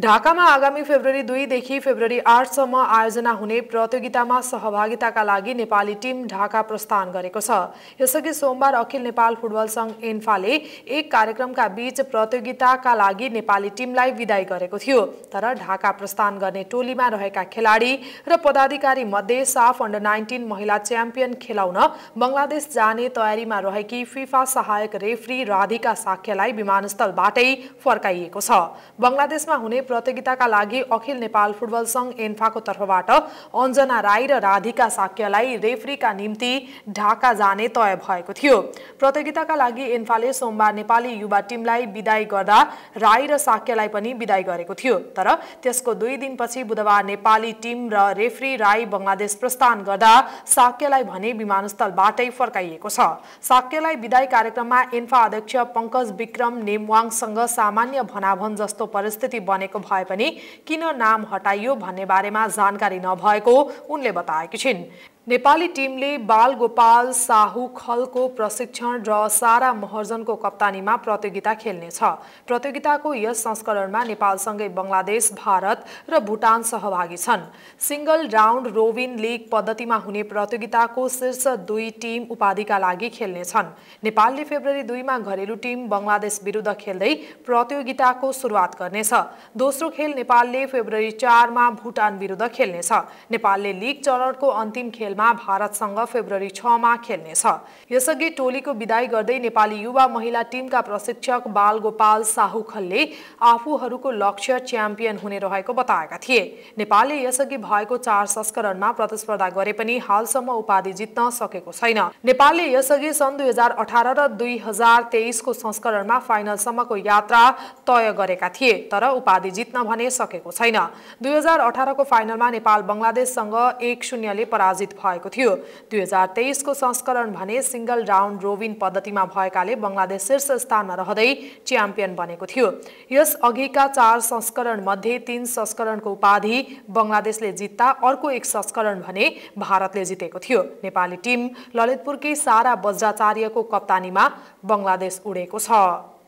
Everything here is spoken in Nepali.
ढाकामा आगामी फेब्रुअरी दुईदेखि फेब्रुअरी आठसम्म आयोजना हुने प्रतियोगितामा सहभागिताका लागि नेपाली टिम ढाका प्रस्थान गरेको छ यसअघि सोमबार अखिल नेपाल फुटबल सङ्घ एन्फाले एक कार्यक्रमका बीच प्रतियोगिताका लागि नेपाली टिमलाई विदाय गरेको थियो तर ढाका प्रस्थान गर्ने टोलीमा रहेका खेलाडी र पदाधिकारी मध्ये साफ अन्डर नाइन्टिन महिला च्याम्पियन खेलाउन बङ्गलादेश जाने तयारीमा रहेकी फिफा सहायक रेफ्री राधिका साख्यलाई विमानस्थलबाटै फर्काइएको छ बङ्गलादेशमा हुने प्रतियोगिताका लागि अखिल नेपाल फुटबल सङ्घ एन्फाको तर्फबाट अञ्जना राई र राधिका साक्यलाई रेफ्रीका निम्ति ढाका जाने तय भएको थियो प्रतियोगिताका लागि एन्फाले सोमबार नेपाली युवा टिमलाई विदाई गर्दा राई र साक्यलाई पनि विदाई गरेको थियो तर त्यसको दुई दिनपछि बुधबार नेपाली टिम र रेफ्री राई बङ्गलादेश प्रस्थान गर्दा साक्यलाई भने विमानस्थलबाटै फर्काइएको छ साक्यलाई विदाई कार्यक्रममा एन्फा अध्यक्ष पङ्कज विक्रम नेमवाङसँग सामान्य भनाभन जस्तो परिस्थिति बनेको भएको भए पनि किन नाम हटाइयो भन्ने बारेमा जानकारी नभएको उनले बताएकी छिन् नेपाली टिमले बाल गोपाल साहु खलको प्रशिक्षण र सारा महर्जनको कप्तानीमा प्रतियोगिता खेल्नेछ प्रतियोगिताको यस संस्करणमा नेपालसँगै बङ्गलादेश भारत र भुटान सहभागी छन् सिङ्गल राउन्ड रोबिन लिग पद्धतिमा हुने प्रतियोगिताको शीर्ष दुई टिम उपाधिका लागि खेल्नेछन् नेपालले फेब्रुअरी दुईमा घरेलु टिम बङ्गलादेश विरुद्ध खेल्दै प्रतियोगिताको सुरुवात गर्नेछ दोस्रो खेल नेपालले फेब्रुअरी चारमा भुटान विरुद्ध खेल्नेछ नेपालले लिग चरणको अन्तिम खेल खेलमा भारतसँग फेब्रुअरी छमा खेल्नेछ यसअघि टोलीको विदाई गर्दै नेपाली युवा महिला टिमका प्रशिक्षक बालगोपाल साहु खलले आफूहरूको लक्ष्य च्याम्पियन हुने रहेको बताएका थिए नेपालले यसअघि भएको चार संस्करणमा प्रतिस्पर्धा गरे पनि हालसम्म उपाधि जित्न सकेको छैन नेपालले यसअघि सन् दुई हजार अठार र दुई हजार तेइसको संस्करणमा फाइनलसम्मको यात्रा तय गरेका थिए तर उपाधि जित्न भने सकेको छैन दुई हजार अठारको फाइनलमा नेपाल बङ्गलादेशसँग एक शून्यले पराजित भयो भएको थियो दुई हजार तेइसको संस्करण भने सिङ्गल राउन्ड रोबिन पद्धतिमा भएकाले बङ्गलादेश शीर्ष स्थानमा रहँदै च्याम्पियन बनेको थियो यस अघिका चार संस्करण मध्ये तीन संस्करणको उपाधि बङ्गलादेशले जित्दा अर्को एक संस्करण भने भारतले जितेको थियो नेपाली टिम ललितपुरकै सारा बज्राचार्यको कप्तानीमा बङ्गलादेश उडेको छ